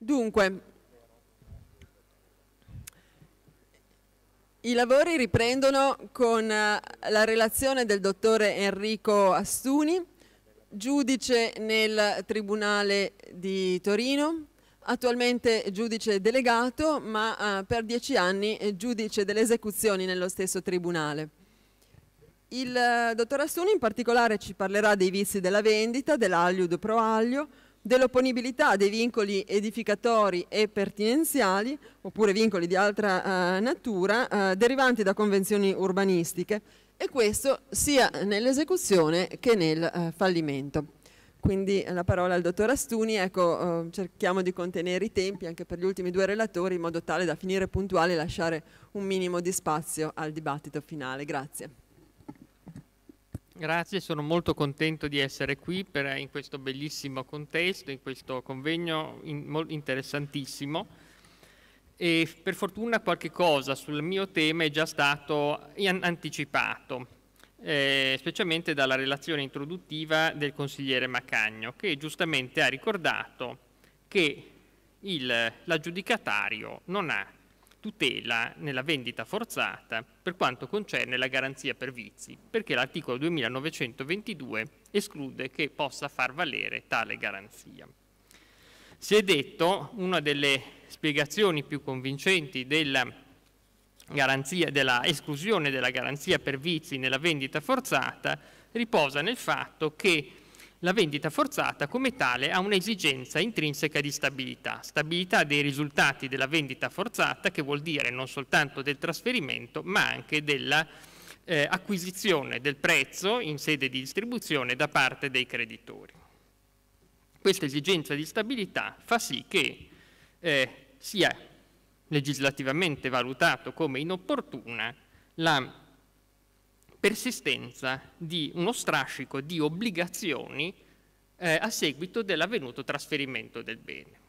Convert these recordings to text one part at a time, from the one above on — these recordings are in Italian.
Dunque, i lavori riprendono con eh, la relazione del dottore Enrico Astuni, giudice nel Tribunale di Torino, attualmente giudice delegato, ma eh, per dieci anni giudice delle esecuzioni nello stesso Tribunale. Il eh, dottor Astuni in particolare ci parlerà dei vizi della vendita, dell'aglio pro aglio, dell'opponibilità dei vincoli edificatori e pertinenziali, oppure vincoli di altra eh, natura, eh, derivanti da convenzioni urbanistiche, e questo sia nell'esecuzione che nel eh, fallimento. Quindi la parola al dottor Astuni, ecco, eh, cerchiamo di contenere i tempi anche per gli ultimi due relatori in modo tale da finire puntuale e lasciare un minimo di spazio al dibattito finale. Grazie. Grazie, sono molto contento di essere qui per, eh, in questo bellissimo contesto, in questo convegno in, interessantissimo. E per fortuna qualche cosa sul mio tema è già stato anticipato, eh, specialmente dalla relazione introduttiva del consigliere Macagno, che giustamente ha ricordato che il, l'aggiudicatario non ha tutela nella vendita forzata per quanto concerne la garanzia per vizi, perché l'articolo 2922 esclude che possa far valere tale garanzia. Si è detto, una delle spiegazioni più convincenti della garanzia della esclusione della garanzia per vizi nella vendita forzata riposa nel fatto che la vendita forzata come tale ha un'esigenza intrinseca di stabilità, stabilità dei risultati della vendita forzata che vuol dire non soltanto del trasferimento ma anche dell'acquisizione eh, del prezzo in sede di distribuzione da parte dei creditori. Questa esigenza di stabilità fa sì che eh, sia legislativamente valutato come inopportuna la persistenza di uno strascico di obbligazioni eh, a seguito dell'avvenuto trasferimento del bene.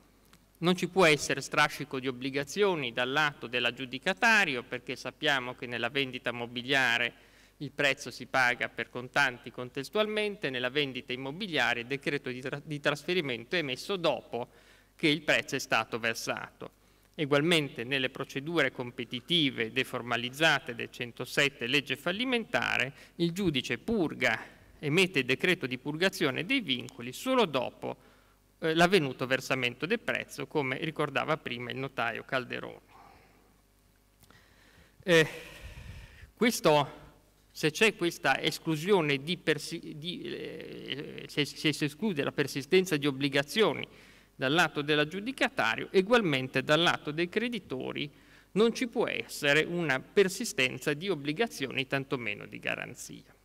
Non ci può essere strascico di obbligazioni dal lato dell'aggiudicatario perché sappiamo che nella vendita mobiliare il prezzo si paga per contanti contestualmente, nella vendita immobiliare il decreto di, tra di trasferimento è emesso dopo che il prezzo è stato versato. Egualmente nelle procedure competitive deformalizzate del 107 legge fallimentare, il giudice purga, emette il decreto di purgazione dei vincoli solo dopo eh, l'avvenuto versamento del prezzo, come ricordava prima il notaio Calderoni. Eh, questo, se c'è questa esclusione di, di eh, se, se si esclude la persistenza di obbligazioni dal lato dell'aggiudicatario, egualmente dal lato dei creditori non ci può essere una persistenza di obbligazioni, tantomeno di garanzia.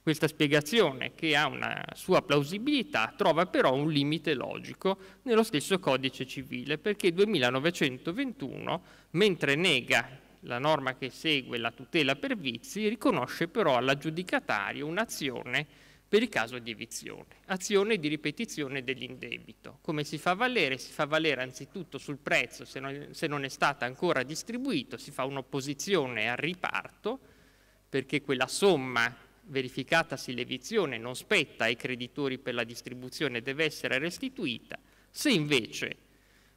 Questa spiegazione, che ha una sua plausibilità, trova però un limite logico nello stesso codice civile, perché 2921, mentre nega la norma che segue la tutela per vizi, riconosce però all'aggiudicatario un'azione per il caso di evizione, azione di ripetizione dell'indebito. Come si fa valere? Si fa valere anzitutto sul prezzo, se non, se non è stato ancora distribuito, si fa un'opposizione al riparto, perché quella somma verificatasi l'evizione non spetta ai creditori per la distribuzione, deve essere restituita. Se invece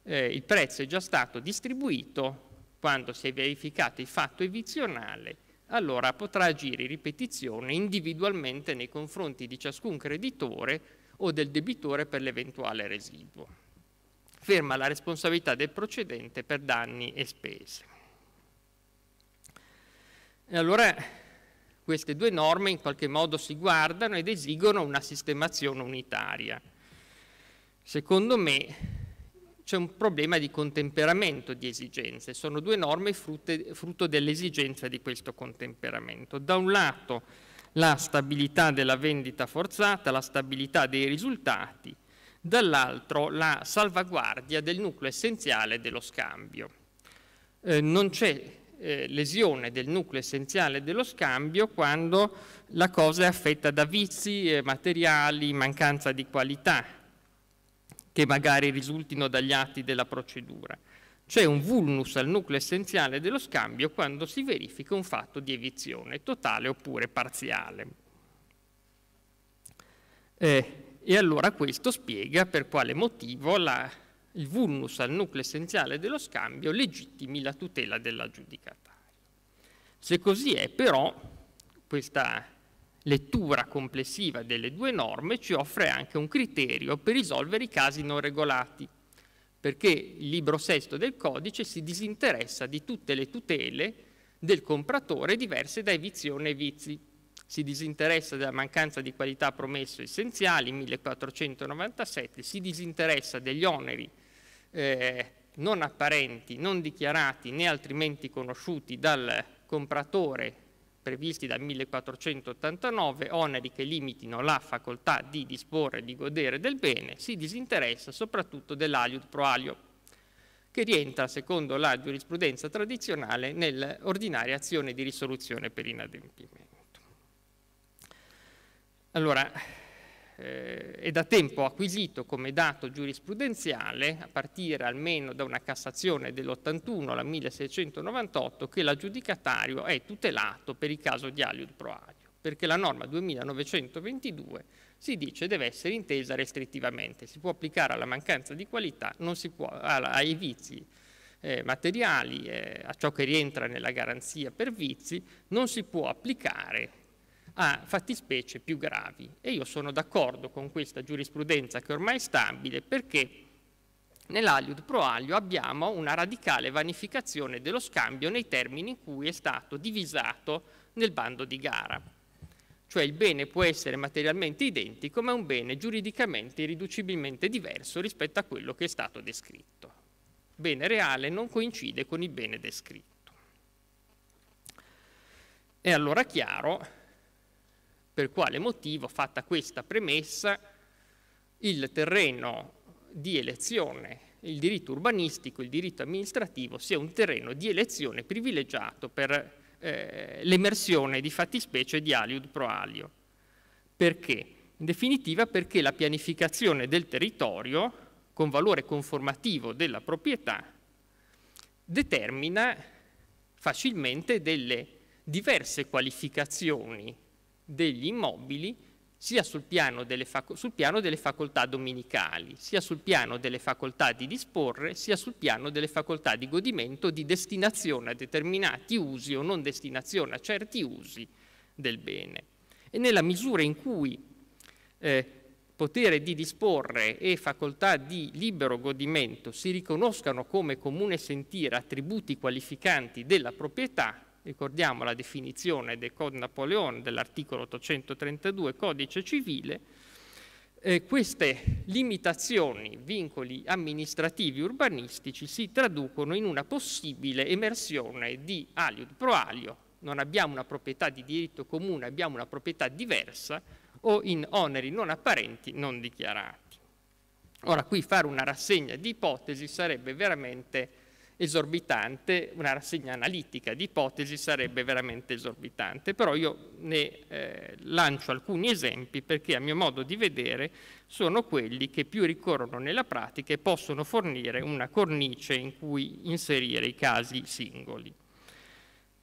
eh, il prezzo è già stato distribuito, quando si è verificato il fatto evizionale, allora potrà agire in ripetizione individualmente nei confronti di ciascun creditore o del debitore per l'eventuale residuo. Ferma la responsabilità del procedente per danni e spese. E allora queste due norme in qualche modo si guardano ed esigono una sistemazione unitaria. Secondo me c'è un problema di contemperamento di esigenze, sono due norme frutte, frutto dell'esigenza di questo contemperamento. Da un lato la stabilità della vendita forzata, la stabilità dei risultati, dall'altro la salvaguardia del nucleo essenziale dello scambio. Eh, non c'è eh, lesione del nucleo essenziale dello scambio quando la cosa è affetta da vizi eh, materiali, mancanza di qualità, che magari risultino dagli atti della procedura. C'è un vulnus al nucleo essenziale dello scambio quando si verifica un fatto di evizione totale oppure parziale. Eh, e allora questo spiega per quale motivo la, il vulnus al nucleo essenziale dello scambio legittimi la tutela della giudicataria. Se così è però, questa lettura complessiva delle due norme ci offre anche un criterio per risolvere i casi non regolati, perché il libro sesto del codice si disinteressa di tutte le tutele del compratore diverse da evizione e vizi. Si disinteressa della mancanza di qualità promesso essenziali, 1497, si disinteressa degli oneri eh, non apparenti, non dichiarati né altrimenti conosciuti dal compratore previsti dal 1489, oneri che limitino la facoltà di disporre e di godere del bene, si disinteressa soprattutto dell'aliud pro alio, che rientra, secondo la giurisprudenza tradizionale, nell'ordinaria azione di risoluzione per inadempimento. Allora, eh, è da tempo acquisito come dato giurisprudenziale, a partire almeno da una Cassazione dell'81, alla 1698, che l'aggiudicatario è tutelato per il caso di Aliud Pro perché la norma 2922 si dice deve essere intesa restrittivamente, si può applicare alla mancanza di qualità, può, ai vizi eh, materiali, eh, a ciò che rientra nella garanzia per vizi, non si può applicare a fattispecie più gravi. E io sono d'accordo con questa giurisprudenza che ormai è stabile perché nell'aliud pro alio abbiamo una radicale vanificazione dello scambio nei termini in cui è stato divisato nel bando di gara. Cioè il bene può essere materialmente identico, ma è un bene giuridicamente irriducibilmente diverso rispetto a quello che è stato descritto. Bene reale non coincide con il bene descritto. È allora chiaro per quale motivo, fatta questa premessa, il terreno di elezione, il diritto urbanistico, il diritto amministrativo sia un terreno di elezione privilegiato per eh, l'emersione di fattispecie di aliud pro alio. Perché? In definitiva perché la pianificazione del territorio, con valore conformativo della proprietà, determina facilmente delle diverse qualificazioni degli immobili sia sul piano, sul piano, delle facoltà dominicali, sia sul piano delle facoltà di disporre, sia sul piano delle facoltà di godimento, di destinazione a determinati usi o non destinazione a certi usi del bene. E nella misura in cui eh, potere di disporre e facoltà di libero godimento si riconoscano come comune sentire attributi qualificanti della proprietà, ricordiamo la definizione del Code Napoleon dell'articolo 832 Codice Civile, eh, queste limitazioni, vincoli amministrativi urbanistici si traducono in una possibile emersione di aliud pro alio, non abbiamo una proprietà di diritto comune, abbiamo una proprietà diversa, o in oneri non apparenti non dichiarati. Ora qui fare una rassegna di ipotesi sarebbe veramente esorbitante, una rassegna analitica di ipotesi sarebbe veramente esorbitante, però io ne eh, lancio alcuni esempi perché a mio modo di vedere sono quelli che più ricorrono nella pratica e possono fornire una cornice in cui inserire i casi singoli.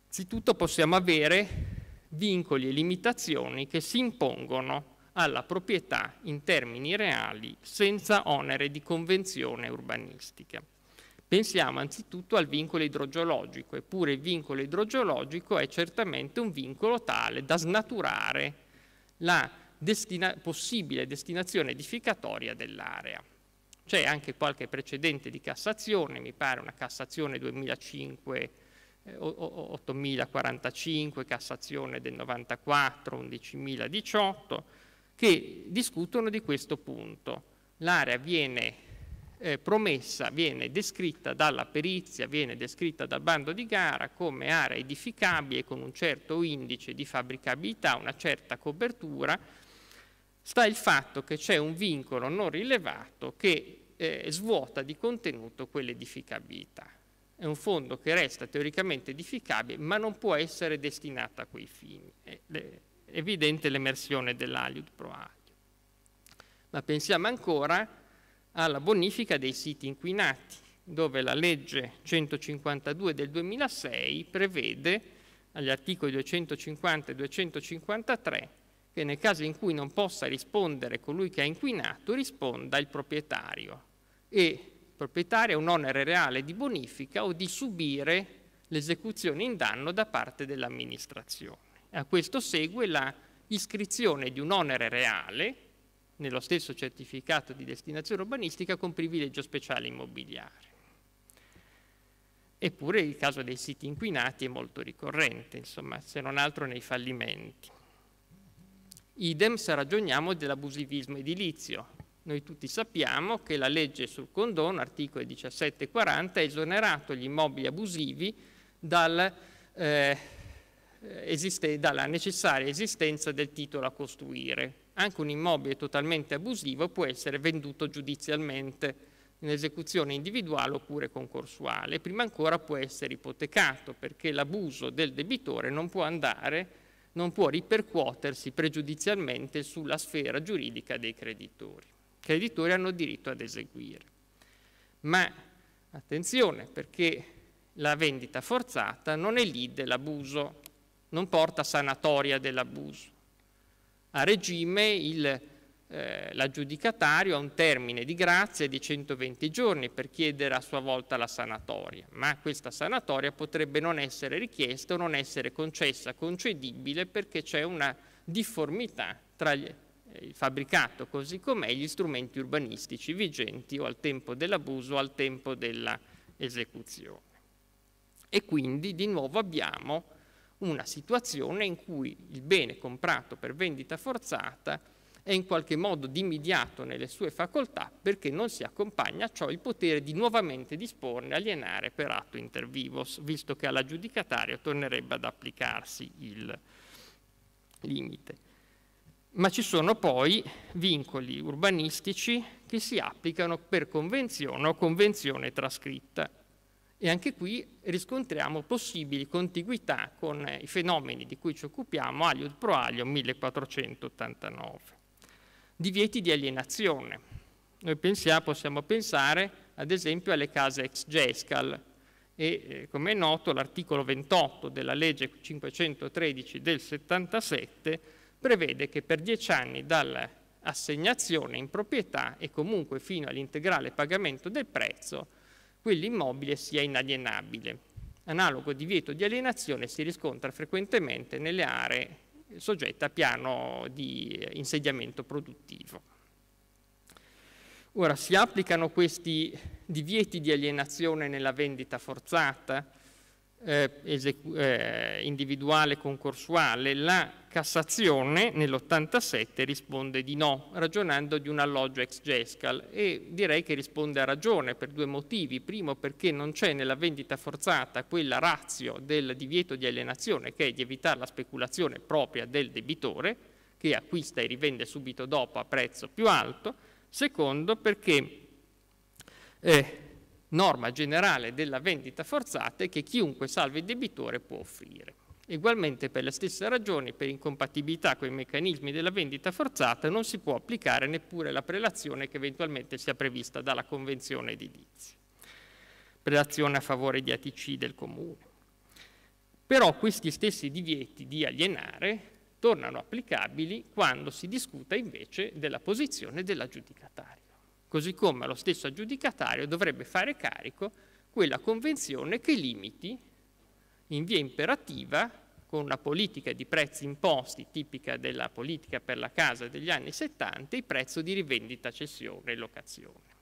Anzitutto possiamo avere vincoli e limitazioni che si impongono alla proprietà in termini reali senza onere di convenzione urbanistica. Pensiamo anzitutto al vincolo idrogeologico, eppure il vincolo idrogeologico è certamente un vincolo tale da snaturare la destina possibile destinazione edificatoria dell'area. C'è anche qualche precedente di Cassazione, mi pare una Cassazione 2005 8045, eh, Cassazione del 94, 11018, che discutono di questo punto. L'area viene eh, promessa viene descritta dalla perizia, viene descritta dal bando di gara come area edificabile con un certo indice di fabbricabilità, una certa copertura, sta il fatto che c'è un vincolo non rilevato che eh, svuota di contenuto quell'edificabilità. È un fondo che resta teoricamente edificabile ma non può essere destinato a quei fini. È evidente l'emersione dell'aliud pro alio. Ma pensiamo ancora alla bonifica dei siti inquinati, dove la legge 152 del 2006 prevede agli articoli 250 e 253 che nel caso in cui non possa rispondere colui che ha inquinato risponda il proprietario e il proprietario ha un onere reale di bonifica o di subire l'esecuzione in danno da parte dell'amministrazione. A questo segue la iscrizione di un onere reale nello stesso certificato di destinazione urbanistica con privilegio speciale immobiliare. Eppure il caso dei siti inquinati è molto ricorrente, insomma, se non altro nei fallimenti. Idem se ragioniamo dell'abusivismo edilizio. Noi tutti sappiamo che la legge sul condono, articolo 1740, ha esonerato gli immobili abusivi dal, eh, esiste, dalla necessaria esistenza del titolo a costruire, anche un immobile totalmente abusivo può essere venduto giudizialmente in esecuzione individuale oppure concorsuale, prima ancora può essere ipotecato perché l'abuso del debitore non può andare, non può ripercuotersi pregiudizialmente sulla sfera giuridica dei creditori. I creditori hanno diritto ad eseguire. Ma attenzione perché la vendita forzata non elide l'abuso, non porta sanatoria dell'abuso a regime il, eh, l'aggiudicatario ha un termine di grazia di 120 giorni per chiedere a sua volta la sanatoria, ma questa sanatoria potrebbe non essere richiesta o non essere concessa, concedibile perché c'è una difformità tra gli, eh, il fabbricato così com'è gli strumenti urbanistici vigenti o al tempo dell'abuso o al tempo dell'esecuzione. E quindi di nuovo abbiamo una situazione in cui il bene comprato per vendita forzata è in qualche modo dimidiato nelle sue facoltà perché non si accompagna a ciò il potere di nuovamente disporne, alienare per atto inter vivos, visto che all'aggiudicatario tornerebbe ad applicarsi il limite. Ma ci sono poi vincoli urbanistici che si applicano per convenzione o convenzione trascritta. E anche qui riscontriamo possibili contiguità con eh, i fenomeni di cui ci occupiamo, Aliud pro 1489. Divieti di alienazione. Noi pensiamo, possiamo pensare ad esempio alle case ex Gescal e eh, come è noto l'articolo 28 della legge 513 del 77 prevede che per dieci anni dall'assegnazione in proprietà e comunque fino all'integrale pagamento del prezzo quell'immobile sia inalienabile. Analogo divieto di alienazione si riscontra frequentemente nelle aree soggette a piano di eh, insediamento produttivo. Ora, si applicano questi divieti di alienazione nella vendita forzata, eh, eh, individuale concorsuale, la Cassazione nell'87 risponde di no, ragionando di un alloggio ex Jescal e direi che risponde a ragione per due motivi. Primo perché non c'è nella vendita forzata quella razio del divieto di alienazione che è di evitare la speculazione propria del debitore che acquista e rivende subito dopo a prezzo più alto. Secondo perché eh, norma generale della vendita forzata è che chiunque salve il debitore può offrire. Ugualmente per le stesse ragioni, per incompatibilità con i meccanismi della vendita forzata, non si può applicare neppure la prelazione che eventualmente sia prevista dalla Convenzione edilizia, prelazione a favore di ATC del Comune. Però questi stessi divieti di alienare tornano applicabili quando si discuta invece della posizione dell'aggiudicatario, così come lo stesso aggiudicatario dovrebbe fare carico quella convenzione che limiti in via imperativa con una politica di prezzi imposti tipica della politica per la casa degli anni 70, il prezzo di rivendita, cessione e locazione.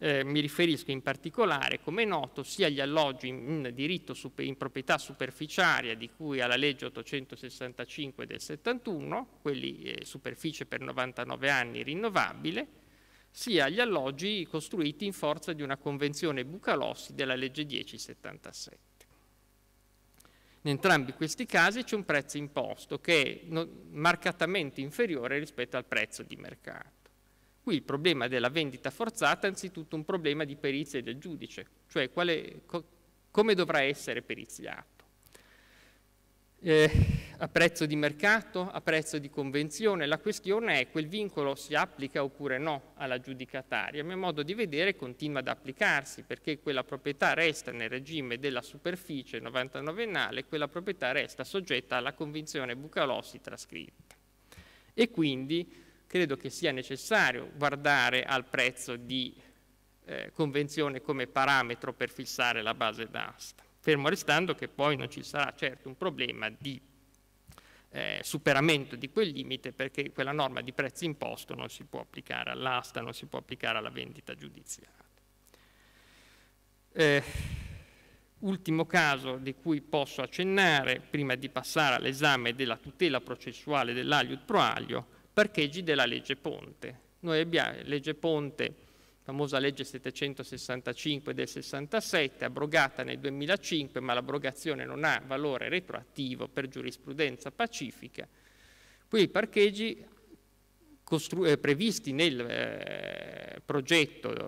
Eh, mi riferisco in particolare, come è noto, sia agli alloggi in, in diritto super, in proprietà superficiaria di cui alla legge 865 del 71, quelli eh, superficie per 99 anni rinnovabile, sia agli alloggi costruiti in forza di una convenzione Bucalossi della legge 1077. In entrambi questi casi c'è un prezzo imposto che è marcatamente inferiore rispetto al prezzo di mercato. Qui il problema della vendita forzata è anzitutto un problema di perizia del giudice, cioè quale, co, come dovrà essere periziato. Eh, a prezzo di mercato, a prezzo di convenzione. La questione è quel vincolo si applica oppure no alla giudicataria. A mio modo di vedere continua ad applicarsi perché quella proprietà resta nel regime della superficie 99ennale, quella proprietà resta soggetta alla convenzione Bucalossi trascritta. E quindi credo che sia necessario guardare al prezzo di eh, convenzione come parametro per fissare la base d'asta, fermo restando che poi non ci sarà certo un problema di eh, superamento di quel limite perché quella norma di prezzi imposto non si può applicare all'asta, non si può applicare alla vendita giudiziaria. Eh, ultimo caso di cui posso accennare, prima di passare all'esame della tutela processuale dell'Aliut pro alio, parcheggi della legge Ponte. Noi abbiamo legge Ponte famosa legge 765 del 67, abrogata nel 2005, ma l'abrogazione non ha valore retroattivo per giurisprudenza pacifica, quei parcheggi eh, previsti nel eh, progetto eh,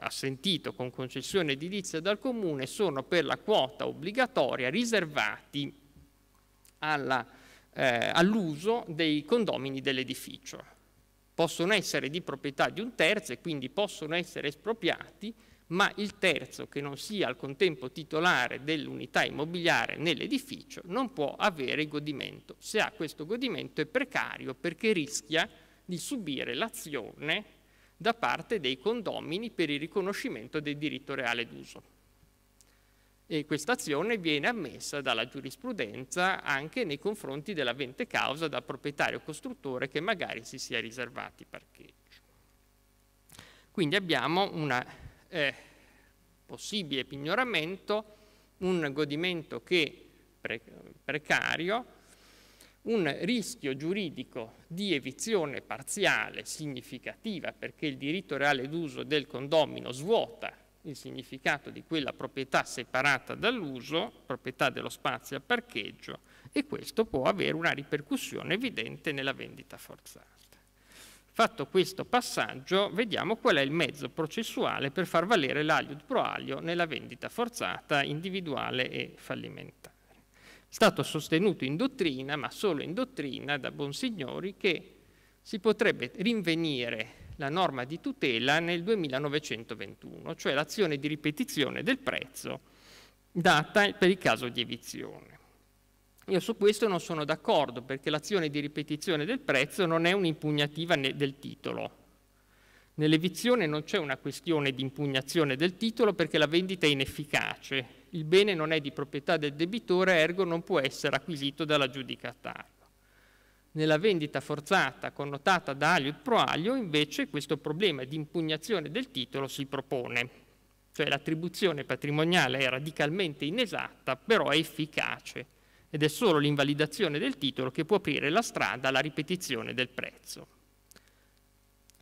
assentito con concessione edilizia dal Comune sono per la quota obbligatoria riservati eh, all'uso eh, all dei condomini dell'edificio possono essere di proprietà di un terzo e quindi possono essere espropriati, ma il terzo che non sia al contempo titolare dell'unità immobiliare nell'edificio non può avere il godimento. Se ha questo godimento è precario perché rischia di subire l'azione da parte dei condomini per il riconoscimento del diritto reale d'uso e questa azione viene ammessa dalla giurisprudenza anche nei confronti dell'avente causa dal proprietario costruttore che magari si sia riservati parcheggio. Quindi abbiamo un eh, possibile pignoramento, un godimento che pre precario, un rischio giuridico di evizione parziale significativa perché il diritto reale d'uso del condomino svuota il significato di quella proprietà separata dall'uso, proprietà dello spazio a parcheggio, e questo può avere una ripercussione evidente nella vendita forzata. Fatto questo passaggio, vediamo qual è il mezzo processuale per far valere l'aliud pro alio nella vendita forzata, individuale e fallimentare. È stato sostenuto in dottrina, ma solo in dottrina, da buonsignori, che si potrebbe rinvenire la norma di tutela nel 2921, cioè l'azione di ripetizione del prezzo data per il caso di evizione. Io su questo non sono d'accordo perché l'azione di ripetizione del prezzo non è un'impugnativa del titolo. Nell'evizione non c'è una questione di impugnazione del titolo perché la vendita è inefficace. Il bene non è di proprietà del debitore, ergo non può essere acquisito dall'aggiudicatario. Nella vendita forzata connotata da Aglio e Proaglio, invece questo problema di impugnazione del titolo si propone, cioè l'attribuzione patrimoniale è radicalmente inesatta però è efficace ed è solo l'invalidazione del titolo che può aprire la strada alla ripetizione del prezzo.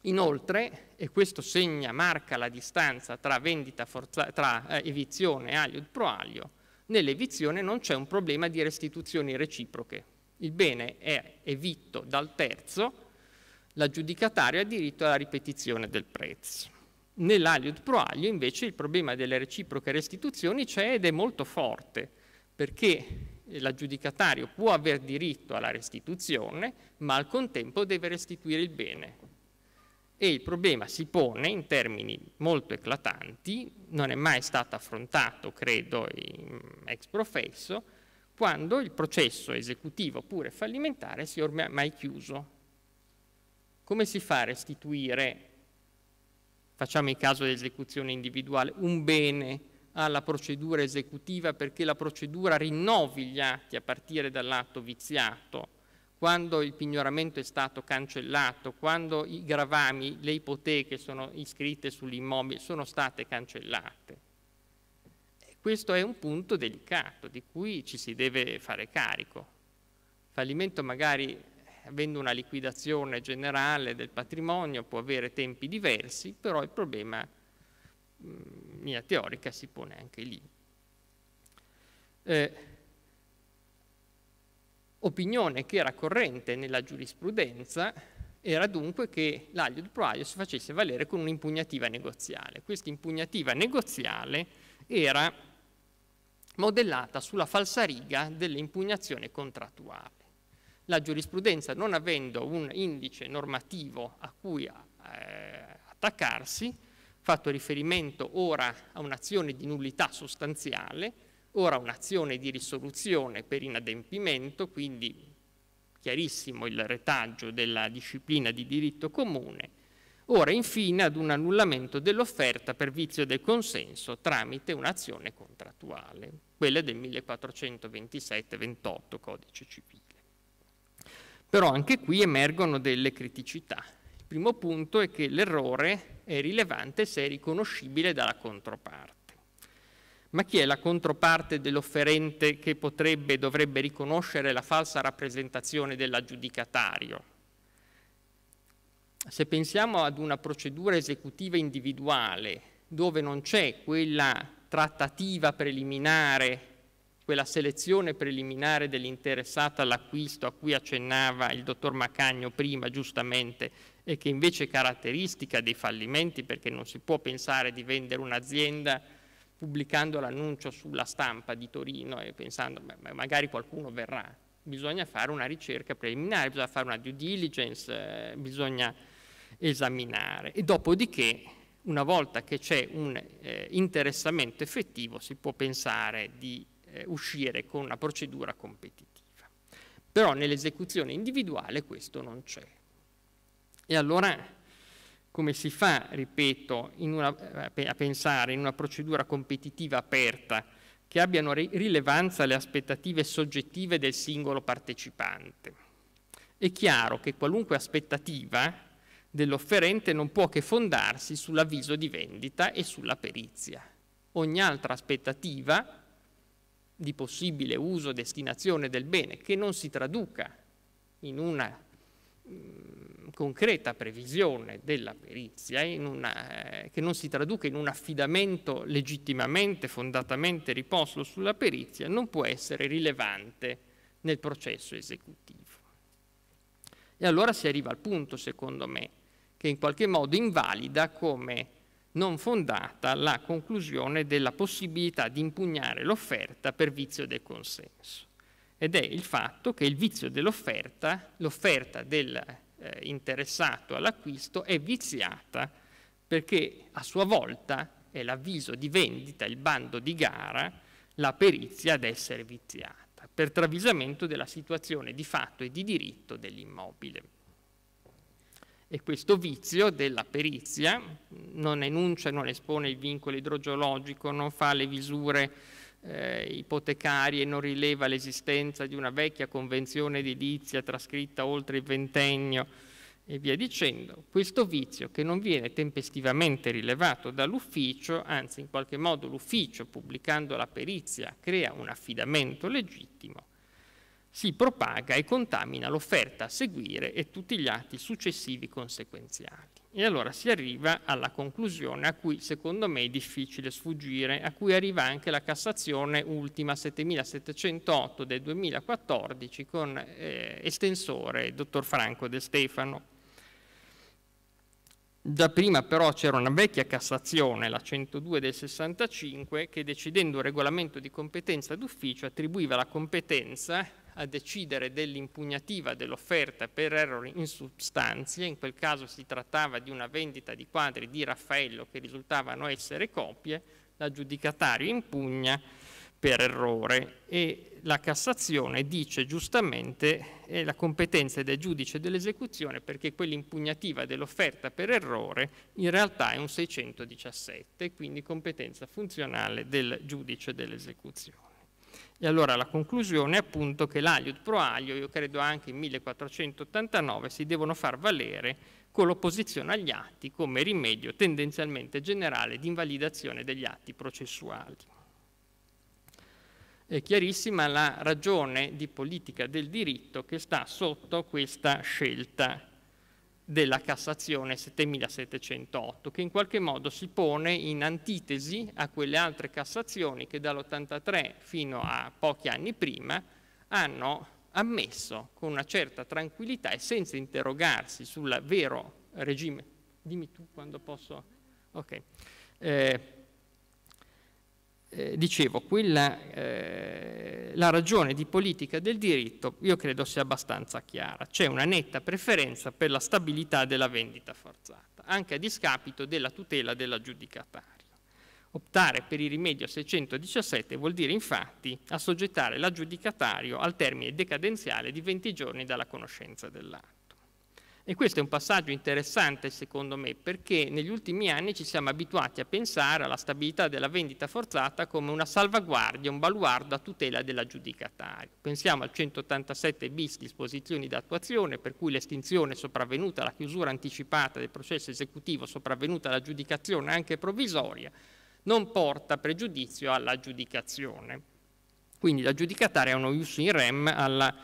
Inoltre, e questo segna, marca la distanza tra, forza, tra eh, evizione e aglio e proaglio, nell'evizione non c'è un problema di restituzioni reciproche, il bene è evitto dal terzo, l'aggiudicatario ha diritto alla ripetizione del prezzo. Nell'aliud pro aglio invece il problema delle reciproche restituzioni c'è ed è molto forte, perché l'aggiudicatario può aver diritto alla restituzione, ma al contempo deve restituire il bene. E il problema si pone in termini molto eclatanti, non è mai stato affrontato, credo, ex professo, quando il processo esecutivo pure fallimentare si è ormai chiuso. Come si fa a restituire, facciamo il caso dell'esecuzione individuale, un bene alla procedura esecutiva perché la procedura rinnovi gli atti a partire dall'atto viziato, quando il pignoramento è stato cancellato, quando i gravami, le ipoteche sono iscritte sull'immobile sono state cancellate. Questo è un punto delicato di cui ci si deve fare carico. Fallimento magari avendo una liquidazione generale del patrimonio può avere tempi diversi, però il problema mm, in linea teorica si pone anche lì. Eh, opinione che era corrente nella giurisprudenza era dunque che l'aglio di proaglio si facesse valere con un'impugnativa negoziale. Questa impugnativa negoziale era modellata sulla falsariga dell'impugnazione contrattuale. La giurisprudenza, non avendo un indice normativo a cui eh, attaccarsi, fatto riferimento ora a un'azione di nullità sostanziale, ora a un'azione di risoluzione per inadempimento, quindi chiarissimo il retaggio della disciplina di diritto comune, ora infine ad un annullamento dell'offerta per vizio del consenso tramite un'azione contrattuale quelle del 1427-28 codice civile. Però anche qui emergono delle criticità. Il primo punto è che l'errore è rilevante se è riconoscibile dalla controparte. Ma chi è la controparte dell'offerente che potrebbe e dovrebbe riconoscere la falsa rappresentazione dell'aggiudicatario? Se pensiamo ad una procedura esecutiva individuale dove non c'è quella trattativa preliminare, quella selezione preliminare dell'interessata all'acquisto a cui accennava il dottor Macagno prima giustamente e che invece è caratteristica dei fallimenti perché non si può pensare di vendere un'azienda pubblicando l'annuncio sulla stampa di Torino e pensando beh, magari qualcuno verrà. Bisogna fare una ricerca preliminare, bisogna fare una due diligence, eh, bisogna esaminare. E dopodiché una volta che c'è un eh, interessamento effettivo si può pensare di eh, uscire con una procedura competitiva. Però nell'esecuzione individuale questo non c'è. E allora come si fa, ripeto, una, eh, a pensare in una procedura competitiva aperta che abbiano rilevanza le aspettative soggettive del singolo partecipante? È chiaro che qualunque aspettativa dell'offerente non può che fondarsi sull'avviso di vendita e sulla perizia. Ogni altra aspettativa di possibile uso o destinazione del bene che non si traduca in una mm, concreta previsione della perizia, una, eh, che non si traduca in un affidamento legittimamente, fondatamente riposto sulla perizia, non può essere rilevante nel processo esecutivo. E allora si arriva al punto, secondo me, che in qualche modo invalida come non fondata la conclusione della possibilità di impugnare l'offerta per vizio del consenso. Ed è il fatto che il vizio dell'offerta, l'offerta dell'interessato eh, all'acquisto, è viziata perché a sua volta è l'avviso di vendita, il bando di gara, la perizia ad essere viziata per travisamento della situazione di fatto e di diritto dell'immobile e questo vizio della perizia non enuncia, non espone il vincolo idrogeologico, non fa le visure eh, ipotecarie, non rileva l'esistenza di una vecchia convenzione edilizia trascritta oltre il ventennio e via dicendo. Questo vizio che non viene tempestivamente rilevato dall'ufficio, anzi in qualche modo l'ufficio pubblicando la perizia crea un affidamento legittimo, si propaga e contamina l'offerta a seguire e tutti gli atti successivi conseguenziali. E allora si arriva alla conclusione a cui secondo me è difficile sfuggire, a cui arriva anche la Cassazione ultima 7708 del 2014 con eh, estensore dottor Franco De Stefano. Da prima però c'era una vecchia Cassazione, la 102 del 65, che decidendo un regolamento di competenza d'ufficio attribuiva la competenza a decidere dell'impugnativa dell'offerta per errori in sostanze, in quel caso si trattava di una vendita di quadri di Raffaello che risultavano essere copie, l'aggiudicatario impugna per errore e la Cassazione dice giustamente è la competenza del giudice dell'esecuzione perché quell'impugnativa dell'offerta per errore in realtà è un 617, quindi competenza funzionale del giudice dell'esecuzione. E allora la conclusione è appunto che l'Aliud pro Alio, io credo anche in 1489, si devono far valere con l'opposizione agli atti come rimedio tendenzialmente generale di invalidazione degli atti processuali. È chiarissima la ragione di politica del diritto che sta sotto questa scelta della Cassazione 7708, che in qualche modo si pone in antitesi a quelle altre Cassazioni che dall'83 fino a pochi anni prima hanno ammesso con una certa tranquillità e senza interrogarsi sul vero regime. Dimmi tu quando posso. Ok. Eh, eh, dicevo, quella, eh, la ragione di politica del diritto io credo sia abbastanza chiara. C'è una netta preferenza per la stabilità della vendita forzata, anche a discapito della tutela dell'aggiudicatario. Optare per il rimedio 617 vuol dire infatti assoggettare l'aggiudicatario al termine decadenziale di 20 giorni dalla conoscenza dell'atto. E questo è un passaggio interessante secondo me perché negli ultimi anni ci siamo abituati a pensare alla stabilità della vendita forzata come una salvaguardia, un baluardo a tutela dell'aggiudicatario. Pensiamo al 187 bis disposizioni d'attuazione per cui l'estinzione sopravvenuta alla chiusura anticipata del processo esecutivo sopravvenuta all'aggiudicazione anche provvisoria non porta pregiudizio all'aggiudicazione. Quindi l'aggiudicatario è uno ius in rem alla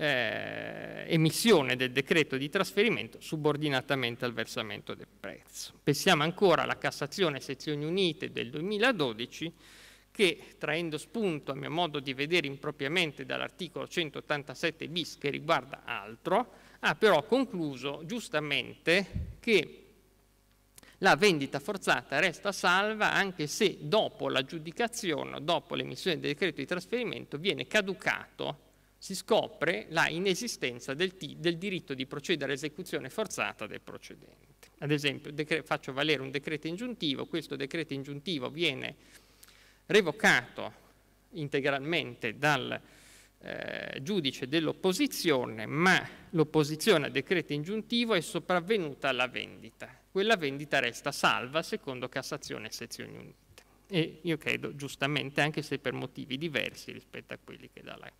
eh, emissione del decreto di trasferimento subordinatamente al versamento del prezzo. Pensiamo ancora alla Cassazione Sezioni Unite del 2012 che, traendo spunto a mio modo di vedere impropriamente dall'articolo 187 bis che riguarda altro, ha però concluso giustamente che la vendita forzata resta salva anche se dopo l'aggiudicazione, dopo l'emissione del decreto di trasferimento, viene caducato si scopre la inesistenza del, t- del diritto di procedere a esecuzione forzata del procedente. Ad esempio, decre- faccio valere un decreto ingiuntivo, questo decreto ingiuntivo viene revocato integralmente dal eh, giudice dell'opposizione, ma l'opposizione al decreto ingiuntivo è sopravvenuta alla vendita. Quella vendita resta salva secondo Cassazione e Sezioni Unite. E io credo giustamente, anche se per motivi diversi rispetto a quelli che dà la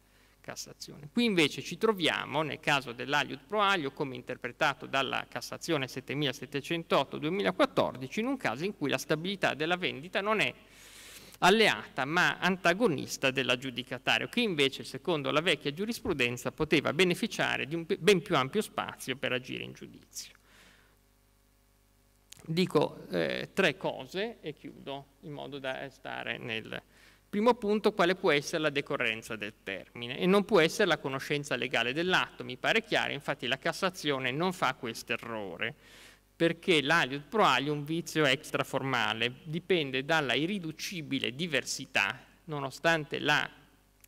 Cassazione. Qui invece ci troviamo, nel caso dell'Aliut Pro Aglio, come interpretato dalla Cassazione 7708-2014, in un caso in cui la stabilità della vendita non è alleata ma antagonista dell'aggiudicatario, che invece, secondo la vecchia giurisprudenza, poteva beneficiare di un ben più ampio spazio per agire in giudizio. Dico eh, tre cose e chiudo in modo da stare nel Primo punto, quale può essere la decorrenza del termine? E non può essere la conoscenza legale dell'atto, mi pare chiaro, infatti la Cassazione non fa questo errore, perché l'aliud pro alium vizio extraformale, dipende dalla irriducibile diversità, nonostante la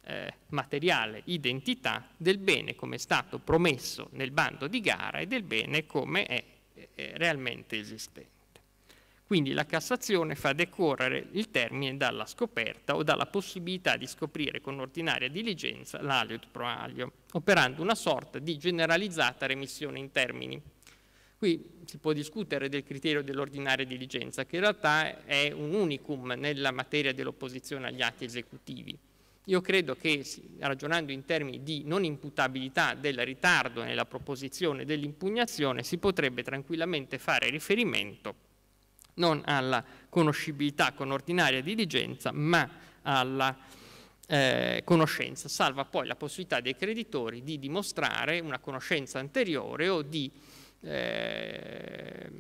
eh, materiale identità, del bene come è stato promesso nel bando di gara e del bene come è, è realmente esistente. Quindi la Cassazione fa decorrere il termine dalla scoperta o dalla possibilità di scoprire con ordinaria diligenza l'aliud pro alio, operando una sorta di generalizzata remissione in termini. Qui si può discutere del criterio dell'ordinaria diligenza, che in realtà è un unicum nella materia dell'opposizione agli atti esecutivi. Io credo che, ragionando in termini di non imputabilità del ritardo nella proposizione dell'impugnazione, si potrebbe tranquillamente fare riferimento non alla conoscibilità con ordinaria diligenza, ma alla eh, conoscenza, salva poi la possibilità dei creditori di dimostrare una conoscenza anteriore o di eh,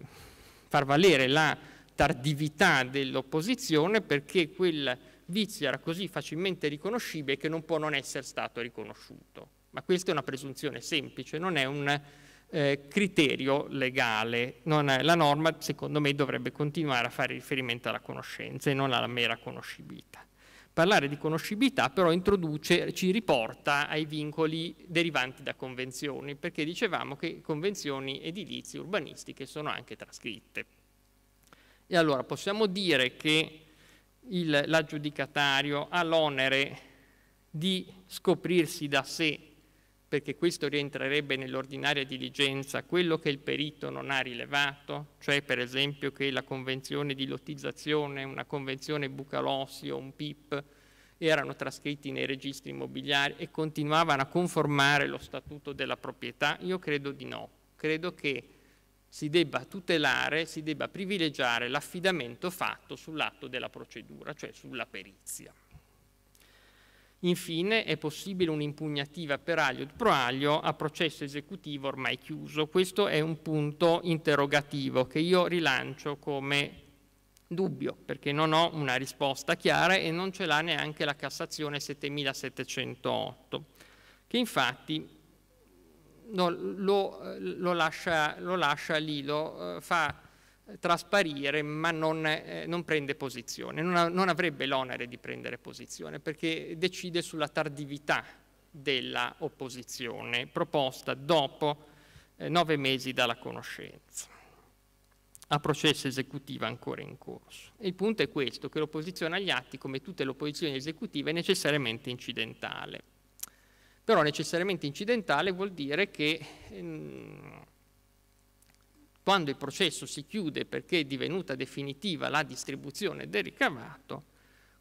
far valere la tardività dell'opposizione perché quel vizio era così facilmente riconoscibile che non può non essere stato riconosciuto. Ma questa è una presunzione semplice, non è un eh, criterio legale. Non, la norma, secondo me, dovrebbe continuare a fare riferimento alla conoscenza e non alla mera conoscibilità. Parlare di conoscibilità però introduce, ci riporta ai vincoli derivanti da convenzioni, perché dicevamo che convenzioni edilizie urbanistiche sono anche trascritte. E allora possiamo dire che l'aggiudicatario ha l'onere di scoprirsi da sé perché questo rientrerebbe nell'ordinaria diligenza, quello che il perito non ha rilevato, cioè per esempio che la convenzione di lottizzazione, una convenzione Bucalossi o un PIP erano trascritti nei registri immobiliari e continuavano a conformare lo statuto della proprietà? Io credo di no. Credo che si debba tutelare, si debba privilegiare l'affidamento fatto sull'atto della procedura, cioè sulla perizia. Infine è possibile un'impugnativa per aglio pro aglio a processo esecutivo ormai chiuso. Questo è un punto interrogativo che io rilancio come dubbio perché non ho una risposta chiara e non ce l'ha neanche la Cassazione 7708 che infatti lo, lo, lascia, lo lascia lì, lo eh, fa trasparire ma non, eh, non prende posizione, non, a, non avrebbe l'onere di prendere posizione perché decide sulla tardività della opposizione proposta dopo eh, nove mesi dalla conoscenza a processo esecutivo ancora in corso. E il punto è questo, che l'opposizione agli atti, come tutte le opposizioni esecutive, è necessariamente incidentale. Però necessariamente incidentale vuol dire che... Ehm, quando il processo si chiude perché è divenuta definitiva la distribuzione del ricavato,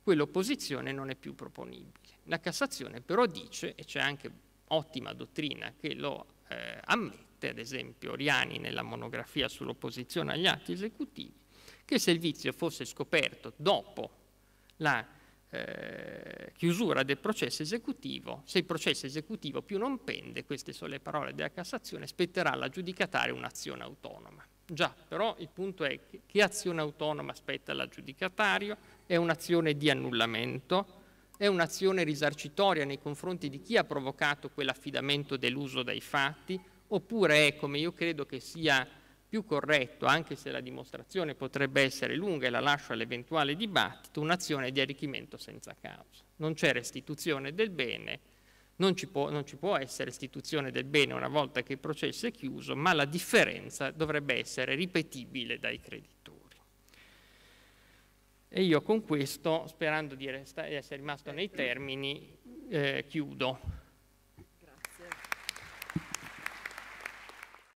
quell'opposizione non è più proponibile. La Cassazione però dice, e c'è anche ottima dottrina che lo eh, ammette, ad esempio Riani nella monografia sull'opposizione agli atti esecutivi, che se il vizio fosse scoperto dopo la eh, chiusura del processo esecutivo, se il processo esecutivo più non pende, queste sono le parole della Cassazione, spetterà alla giudicataria un'azione autonoma. Già, però il punto è che, che azione autonoma spetta all'aggiudicatario? È un'azione di annullamento, è un'azione risarcitoria nei confronti di chi ha provocato quell'affidamento deluso dai fatti, oppure è, come io credo che sia più corretto, anche se la dimostrazione potrebbe essere lunga e la lascio all'eventuale dibattito, un'azione di arricchimento senza causa. Non c'è restituzione del bene, non ci, può, non ci, può, essere restituzione del bene una volta che il processo è chiuso, ma la differenza dovrebbe essere ripetibile dai creditori. E io con questo, sperando di, resta, di essere rimasto nei termini, eh, chiudo.